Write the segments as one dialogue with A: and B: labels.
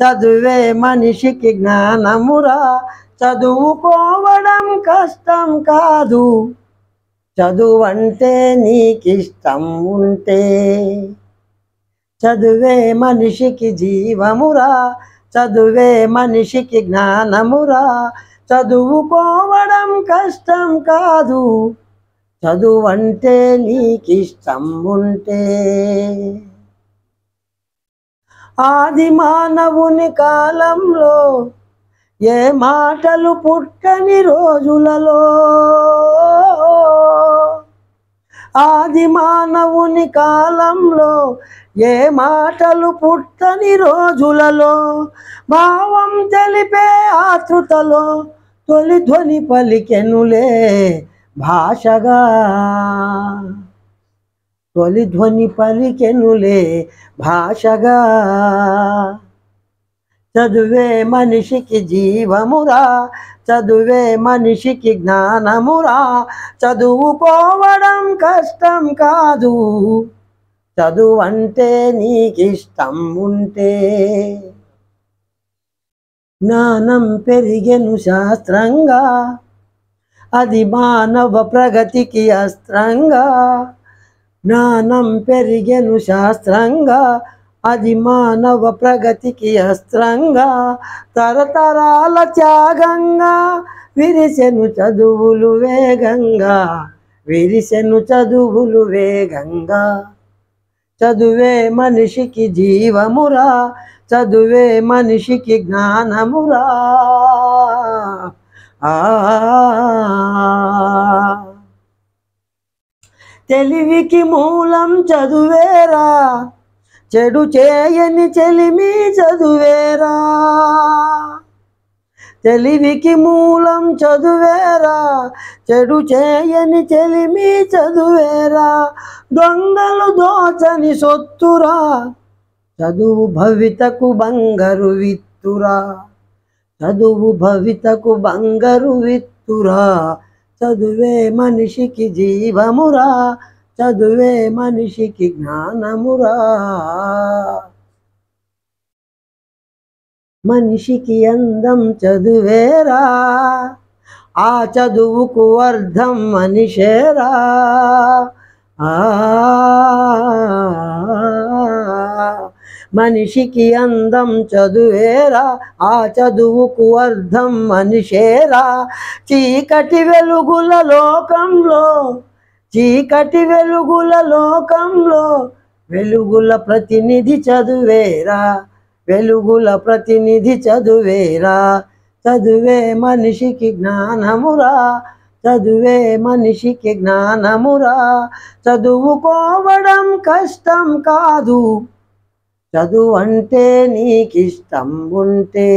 A: చదువే మనిషికి జ్ఞానమురా చదువుకోవడం కష్టం కాదు చదువంటే నీకిష్టం ఉంటే చదువే మనిషికి జీవమురా చదువే మనిషికి జ్ఞానమురా చదువుకోవడం కష్టం కాదు చదువంటే నీకిష్టం ఉంటే ఆది మానవుని కాలంలో ఏ మాటలు పుట్టని రోజులలో ఆది మానవుని కాలంలో ఏ మాటలు పుట్టని రోజులలో భావం తెలిపే ఆతృతలో తొలి ధ్వని పలికెనులే భాషగా తొలి ధ్వని పలికెనులే భాషగా చదువే మనిషికి జీవమురా చదువే మనిషికి జ్ఞానమురా చదువుకోవడం కష్టం కాదు చదువంటే నీకిష్టం ఉంటే జ్ఞానం పెరిగెను శాస్త్రంగా అది మానవ ప్రగతికి అస్త్రంగా జ్ఞానం పెరిగెను శాస్త్రంగా అది మానవ ప్రగతికి అస్త్రంగా తరతరాల త్యాగంగా విరిసెను చదువులు వేగంగా విరిసెను చదువులు వేగంగా చదువే మనిషికి జీవమురా చదువే మనిషికి జ్ఞానమురా ఆ తెలివికి మూలం చదువేరా చెడు చేయని చెలిమి చదువేరా తెలివికి మూలం చదువేరా చెడు చేయని చెలిమి చదువేరా దొంగలు దోచని సొత్తురా చదువు భవితకు బంగారు విత్తురా చదువు భవితకు బంగారు విత్తురా చదువే మనిషికి జీవమురా చదువే మనిషికి జ్ఞానమురా మనిషికి అందం చదువేరా ఆ చదువుకు అర్థం మనిషేరా ఆ మనిషికి అందం చదువేరా ఆ చదువుకు అర్థం మనిషేరా చీకటి వెలుగుల లోకంలో చీకటి వెలుగుల లోకంలో వెలుగుల ప్రతినిధి చదువేరా వెలుగుల ప్రతినిధి చదువేరా చదువే మనిషికి జ్ఞానమురా చదువే మనిషికి జ్ఞానమురా చదువుకోవడం కష్టం కాదు చదువు అంటే నీకిష్టం ఉంటే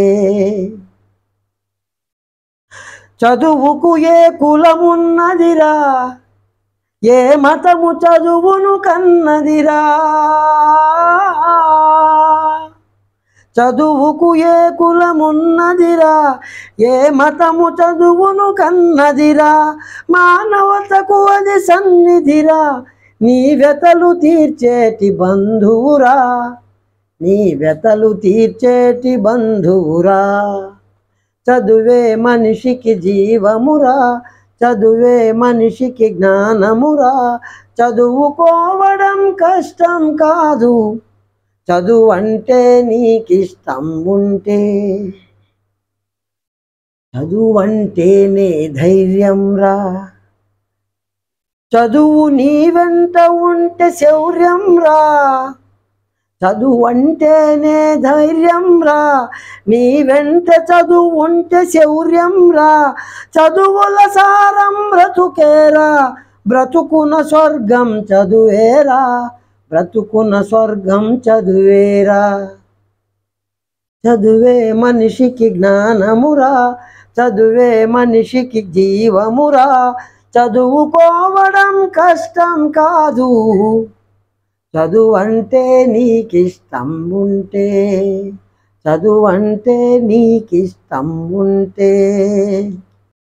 A: చదువుకు ఏ కులమున్నదిరా ఏ మతము చదువును కన్నదిరా చదువుకు ఏ కులమున్నదిరా ఏ మతము చదువును కన్నదిరా మానవతకు అది సన్నిధిరా నీ వెతలు తీర్చేటి బంధువురా నీ వెతలు తీర్చేటి బంధువురా చదువే మనిషికి జీవమురా చదువే మనిషికి జ్ఞానమురా చదువుకోవడం కష్టం కాదు చదువు అంటే నీకిష్టం ఉంటే చదువు అంటేనే ధైర్యం రా చదువు నీ వెంట ఉంటే శౌర్యం రా చదువు అంటేనే ధైర్యం రా నీ వెంట చదువు ఉంటే శౌర్యం రా చదువుల సారం బ్రతుకేరా బ్రతుకున స్వర్గం చదువేరా బ్రతుకున స్వర్గం చదువేరా చదువే మనిషికి జ్ఞానమురా చదువే మనిషికి జీవమురా చదువుకోవడం కష్టం కాదు చదువంటే నీకిష్టం ఉంటే చదువంటే నీకిష్టం ఉంటే